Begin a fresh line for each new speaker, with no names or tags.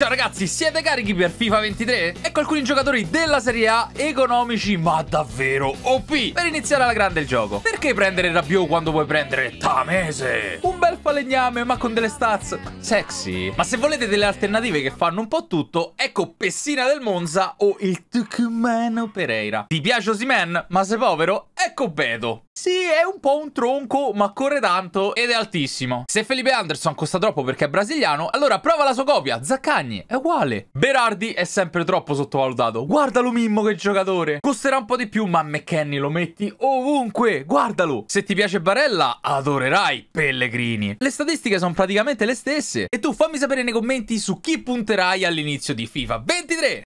Ciao ragazzi, siete carichi per FIFA 23? Ecco alcuni giocatori della Serie A economici ma davvero OP per iniziare alla grande il gioco. Perché prendere Rabiot quando puoi prendere Tamese? Un bel falegname ma con delle stats sexy. Ma se volete delle alternative che fanno un po' tutto, ecco Pessina del Monza o il Tucumano Pereira. Ti piace Osimen? Ma sei povero? Ecco Bedo. Sì, è un po' un tronco, ma corre tanto ed è altissimo. Se Felipe Anderson costa troppo perché è brasiliano, allora prova la sua copia. Zaccagni, è uguale. Berardi è sempre troppo sottovalutato. Guardalo Mimmo che giocatore. Costerà un po' di più, ma McKenny lo metti ovunque. Guardalo. Se ti piace Barella, adorerai
Pellegrini.
Le statistiche sono praticamente le stesse. E tu fammi sapere nei commenti su chi punterai
all'inizio di FIFA 23.